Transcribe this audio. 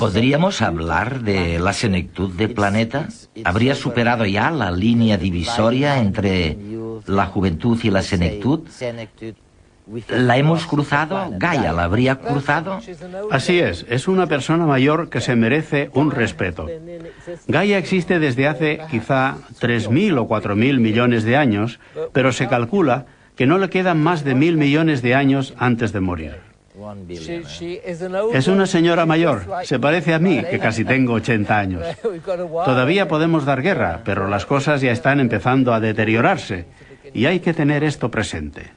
¿Podríamos hablar de la senectud de planeta? ¿Habría superado ya la línea divisoria entre la juventud y la senectud? ¿La hemos cruzado? ¿Gaia la habría cruzado? Así es, es una persona mayor que se merece un respeto. Gaia existe desde hace quizá 3.000 o 4.000 millones de años, pero se calcula que no le quedan más de 1.000 millones de años antes de morir. Es una señora mayor, se parece a mí, que casi tengo 80 años. Todavía podemos dar guerra, pero las cosas ya están empezando a deteriorarse y hay que tener esto presente.